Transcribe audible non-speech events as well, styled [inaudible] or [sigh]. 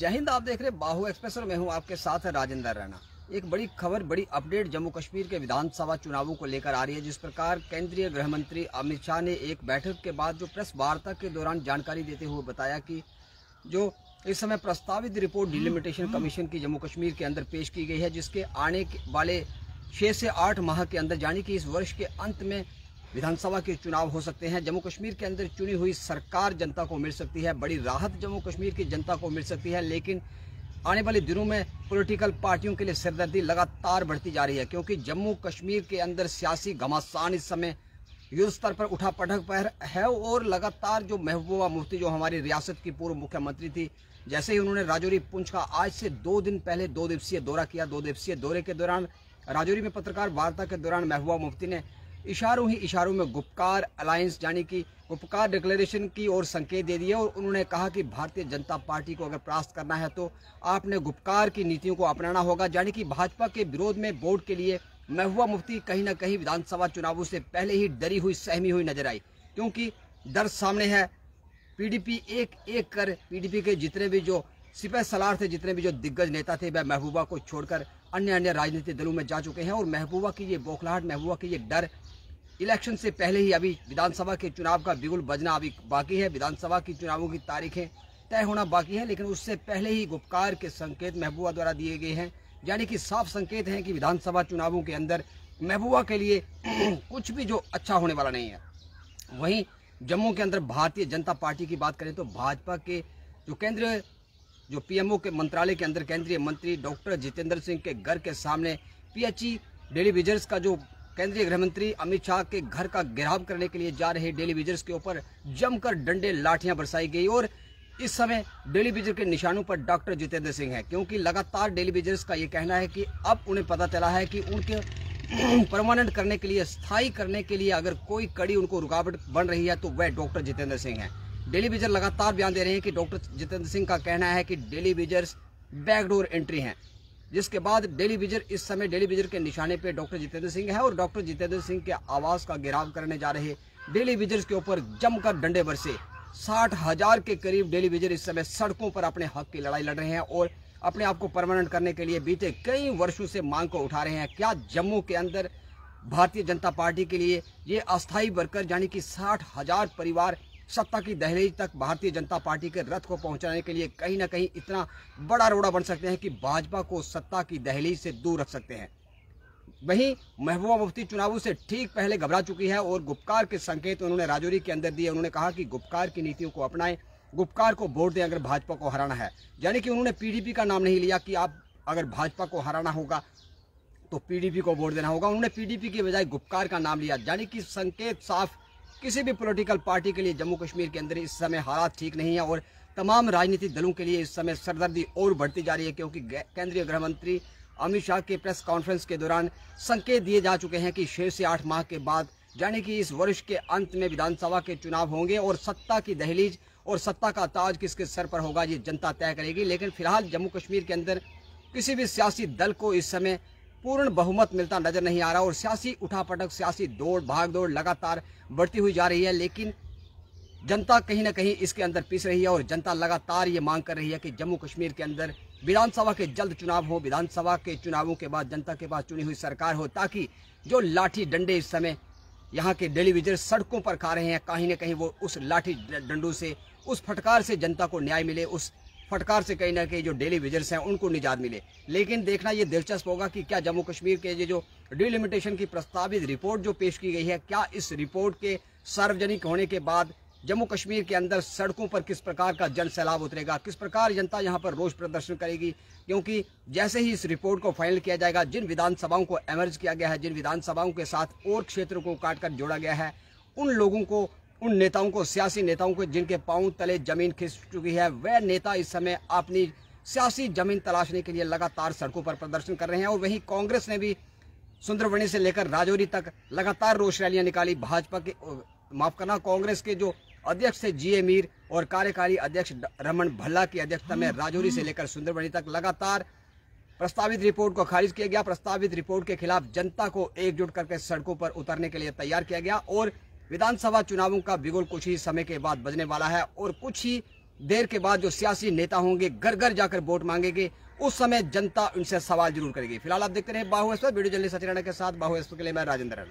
जय हिंद आप देख रहे हैं बाहू एक्सप्रेस और मैं हूं आपके साथ है राजेंद्र रैना एक बड़ी खबर बड़ी अपडेट जम्मू कश्मीर के विधानसभा चुनावों को लेकर आ रही है जिस प्रकार केंद्रीय गृह मंत्री अमित शाह ने एक बैठक के बाद जो प्रेस वार्ता के दौरान जानकारी देते हुए बताया कि जो इस समय प्रस्तावित रिपोर्ट डिलिमिटेशन कमीशन की जम्मू कश्मीर के अंदर पेश की गई है जिसके आने वाले छः से आठ माह के अंदर यानी कि इस वर्ष के अंत में विधानसभा के चुनाव हो सकते हैं जम्मू कश्मीर के अंदर चुनी हुई सरकार जनता को मिल सकती है बड़ी राहत जम्मू कश्मीर की जनता को मिल सकती है लेकिन आने वाले दिनों में पॉलिटिकल पार्टियों के लिए सिरदर्दी लगातार बढ़ती जा रही है क्योंकि जम्मू कश्मीर के अंदर सियासी घमासान इस समय युद्ध स्तर पर उठा पटक पर है और लगातार जो महबूबा मुफ्ती जो हमारी रियासत की पूर्व मुख्यमंत्री थी जैसे ही उन्होंने राजौरी पुंछ का आज से दो दिन पहले दो दिवसीय दौरा किया दो दिवसीय दौरे के दौरान राजौरी में पत्रकार वार्ता के दौरान महबूबा मुफ्ती ने इशारों ही इशारों में गुपकार अलायंस यानी कि गुपकार डिक्लेरेशन की ओर संकेत दे दिए और उन्होंने कहा कि भारतीय जनता पार्टी को अगर प्रास्त करना है तो आपने गुपकार की नीतियों को अपनाना होगा यानी कि भाजपा के विरोध में वोट के लिए महबूबा मुफ्ती कहीं ना कहीं विधानसभा चुनावों से पहले ही डरी हुई सहमी हुई नजर आई क्योंकि दर्द सामने है पीडीपी एक एक कर पीडीपी के जितने भी जो सिपह सलार थे जितने भी जो दिग्गज नेता थे वह महबूबा को छोड़कर अन्य अन्य राजनीतिक दलों में जा चुके हैं और महबूबा की ये बौखलाहट महबूबा की ये डर इलेक्शन से पहले ही अभी विधानसभा के चुनाव का बिगुल बजना अभी बाकी है विधानसभा की चुनावों की तारीखें तय होना बाकी है लेकिन उससे पहले ही गुप्कार के संकेत महबूबा द्वारा दिए गए हैं यानी कि साफ संकेत हैं कि विधानसभा चुनावों के अंदर महबूबा के लिए [clears throat] कुछ भी जो अच्छा होने वाला नहीं है वहीं जम्मू के अंदर भारतीय जनता पार्टी की बात करें तो भाजपा के जो केंद्र जो पीएमओ के मंत्रालय के अंदर केंद्रीय मंत्री डॉक्टर जितेंद्र सिंह के घर के सामने पीएचई एच का जो केंद्रीय गृह मंत्री अमित शाह के घर का घेराव करने के लिए जा रहे डेली विजर्स के ऊपर जमकर डंडे लाठियां बरसाई गई और इस समय डेली विजर के निशानों पर डॉक्टर जितेंद्र सिंह है क्योंकि लगातार डेली विजर्स का ये कहना है कि अब उन्हें पता चला है कि उनके [clears throat] परमानेंट करने के लिए स्थायी करने के लिए अगर कोई कड़ी उनको रुकावट बन रही है तो वह डॉक्टर जितेंद्र सिंह है डेली विजर लगातार बयान दे रहे हैं कि डॉक्टर जितेंद्र सिंह का कहना है कि डेली विजर्स बैकडोर एंट्री हैं जिसके बाद डेली विजर इस समय डेली विजर के निशाने पे डॉक्टर जितेंद्र सिंह है और डॉक्टर जितेंद्र सिंह के आवास का घेराव करने जा रहे डेली विजर के ऊपर जमकर डंडे बरसे साठ हजार के करीब डेली विजर इस समय सड़कों पर अपने हक की लड़ाई लड़ रहे हैं और अपने आप को परमानेंट करने के लिए बीते कई वर्षों से मांग को उठा रहे हैं क्या जम्मू के अंदर भारतीय जनता पार्टी के लिए ये अस्थायी वर्कर यानी कि साठ हजार परिवार सत्ता की दहलीज तक भारतीय जनता पार्टी के रथ को पहुंचाने के लिए कहीं ना कहीं इतना बड़ा रोड़ा बन सकते हैं कि भाजपा को सत्ता की दहलीज से दूर रख सकते हैं वहीं महबूबा मुफ्ती चुनावों से ठीक पहले घबरा चुकी है और गुप्कार के संकेत उन्होंने राजौरी के अंदर दिए उन्होंने कहा कि गुप्कार की नीतियों को अपनाएं गुप्कार को वोट दें अगर भाजपा को हराना है यानी कि उन्होंने पीडीपी का नाम नहीं लिया कि आप अगर भाजपा को हराना होगा तो पीडीपी को वोट देना होगा उन्होंने पीडीपी की बजाय गुप्कार का नाम लिया यानी कि संकेत साफ किसी भी पॉलिटिकल पार्टी के लिए जम्मू कश्मीर के अंदर इस समय हालात ठीक नहीं है और तमाम राजनीतिक दलों के लिए इस समय सरदर्दी और बढ़ती जा रही है क्योंकि केंद्रीय गृह मंत्री अमित शाह के प्रेस कॉन्फ्रेंस के दौरान संकेत दिए जा चुके हैं कि छह से आठ माह के बाद यानी कि इस वर्ष के अंत में विधानसभा के चुनाव होंगे और सत्ता की दहलीज और सत्ता का ताज किसके सर पर होगा ये जनता तय करेगी लेकिन फिलहाल जम्मू कश्मीर के अंदर किसी भी सियासी दल को इस समय पूर्ण बहुमत मिलता नजर नहीं आ रहा और सियासी उठापटक सियासी दौड़ भाग दौड़ लगातार बढ़ती हुई जा रही है लेकिन जनता कहीं ना कहीं इसके अंदर पिस रही है और जनता लगातार ये मांग कर रही है कि जम्मू कश्मीर के अंदर विधानसभा के जल्द चुनाव हो विधानसभा के चुनावों के बाद जनता के पास चुनी हुई सरकार हो ताकि जो लाठी डंडे इस समय यहाँ के डेलीविजन सड़कों पर खा रहे हैं कहीं ना कहीं वो उस लाठी डंडों से उस फटकार से जनता को न्याय मिले उस फटकार से कहीं ना कहीं जो डेली विजर्स हैं उनको निजात मिले लेकिन देखना ये दिलचस्प होगा कि क्या जम्मू कश्मीर के ये जो डिलिमिटेशन की प्रस्तावित रिपोर्ट जो पेश की गई है क्या इस रिपोर्ट के सार्वजनिक होने के बाद जम्मू कश्मीर के अंदर सड़कों पर किस प्रकार का जन सैलाब उतरेगा किस प्रकार जनता यहाँ पर रोष प्रदर्शन करेगी क्योंकि जैसे ही इस रिपोर्ट को फाइनल किया जाएगा जिन विधानसभाओं को एमर्ज किया गया है जिन विधानसभाओं के साथ और क्षेत्रों को काटकर जोड़ा गया है उन लोगों को उन नेताओं को सियासी नेताओं को जिनके पाँव तले जमीन खिस चुकी है वह नेता इस समय अपनी सियासी जमीन तलाशने के लिए लगातार सड़कों पर प्रदर्शन कर रहे हैं और वहीं कांग्रेस ने भी सुंदरबनी से लेकर राजौरी तक लगातार रोष रैलियां निकाली भाजपा के माफ करना कांग्रेस के जो अध्यक्ष थे जी ए मीर और कार्यकारी अध्यक्ष रमन भल्ला की अध्यक्षता में राजौरी से लेकर सुंदरबनी तक लगातार प्रस्तावित रिपोर्ट को खारिज किया गया प्रस्तावित रिपोर्ट के खिलाफ जनता को एकजुट करके सड़कों पर उतरने के लिए तैयार किया गया और विधानसभा चुनावों का बिगुल कुछ ही समय के बाद बजने वाला है और कुछ ही देर के बाद जो सियासी नेता होंगे घर घर जाकर वोट मांगेंगे उस समय जनता उनसे सवाल जरूर करेगी फिलहाल आप देखते रहे बाहुएश्वर वीडियो जल्दी सचिन के साथ बाहुएश्वर के लिए मैं राजेंद्र